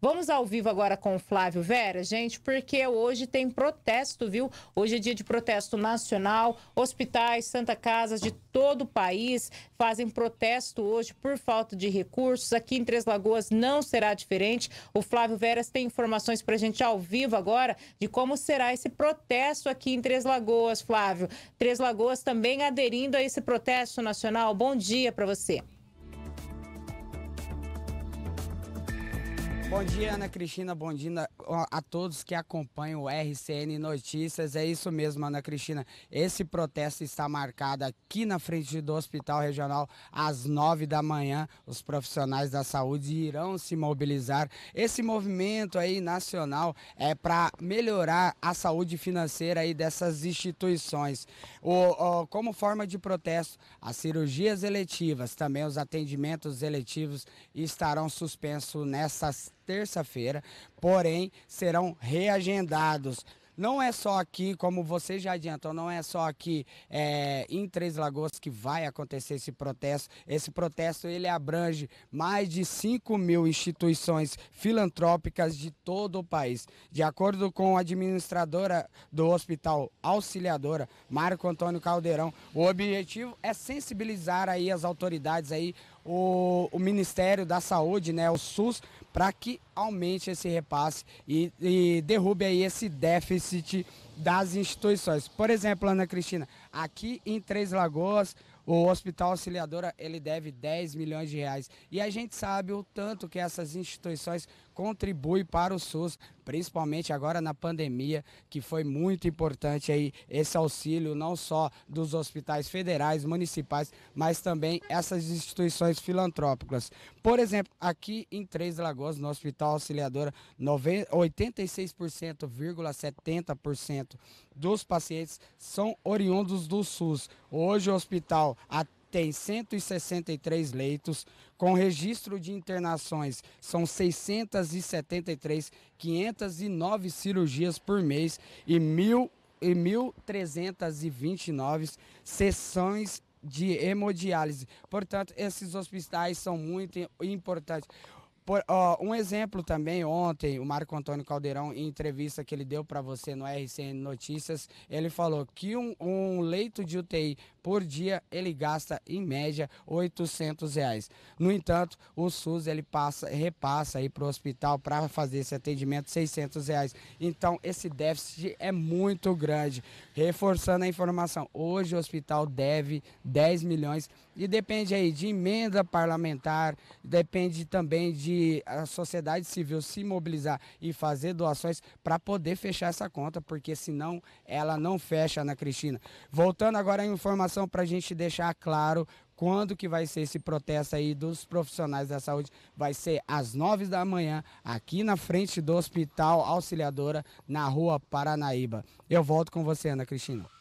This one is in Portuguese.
Vamos ao vivo agora com o Flávio Vera, gente, porque hoje tem protesto, viu? Hoje é dia de protesto nacional. Hospitais, Santa Casas de todo o país fazem protesto hoje por falta de recursos. Aqui em Três Lagoas não será diferente. O Flávio Veras tem informações para a gente ao vivo agora de como será esse protesto aqui em Três Lagoas, Flávio. Três Lagoas também aderindo a esse protesto nacional. Bom dia para você. Bom dia, Ana Cristina. Bom dia a todos que acompanham o RCN Notícias. É isso mesmo, Ana Cristina. Esse protesto está marcado aqui na frente do Hospital Regional às nove da manhã. Os profissionais da saúde irão se mobilizar. Esse movimento aí nacional é para melhorar a saúde financeira aí dessas instituições. O, o, como forma de protesto, as cirurgias eletivas, também os atendimentos eletivos estarão suspensos nessas terça-feira, porém serão reagendados não é só aqui, como você já adiantou, não é só aqui é, em Três Lagoas que vai acontecer esse protesto. Esse protesto ele abrange mais de 5 mil instituições filantrópicas de todo o país. De acordo com a administradora do Hospital Auxiliadora, Marco Antônio Caldeirão, o objetivo é sensibilizar aí as autoridades aí o, o Ministério da Saúde, né, o SUS, para que aumente esse repasse e, e derrube aí esse déficit das instituições. Por exemplo, Ana Cristina, aqui em Três Lagoas, o Hospital Auxiliadora ele deve 10 milhões de reais. E a gente sabe o tanto que essas instituições contribuem para o SUS, principalmente agora na pandemia, que foi muito importante aí esse auxílio não só dos hospitais federais, municipais, mas também essas instituições filantrópicas. Por exemplo, aqui em Três Lagoas, no Hospital Auxiliadora, 86,70% dos pacientes são oriundos do SUS. Hoje o hospital a tem 163 leitos, com registro de internações são 673, 509 cirurgias por mês e, mil, e 1.329 sessões de hemodiálise. Portanto, esses hospitais são muito importantes. Por, ó, um exemplo também, ontem, o Marco Antônio Caldeirão, em entrevista que ele deu para você no RCN Notícias, ele falou que um, um leito de UTI por dia ele gasta em média 800 reais. No entanto, o SUS ele passa, repassa aí para o hospital para fazer esse atendimento 600 reais. Então esse déficit é muito grande. Reforçando a informação, hoje o hospital deve 10 milhões e depende aí de emenda parlamentar, depende também de a sociedade civil se mobilizar e fazer doações para poder fechar essa conta, porque senão ela não fecha na Cristina. Voltando agora à informação informação para a gente deixar claro quando que vai ser esse protesto aí dos profissionais da saúde. Vai ser às nove da manhã, aqui na frente do Hospital Auxiliadora, na rua Paranaíba. Eu volto com você, Ana Cristina.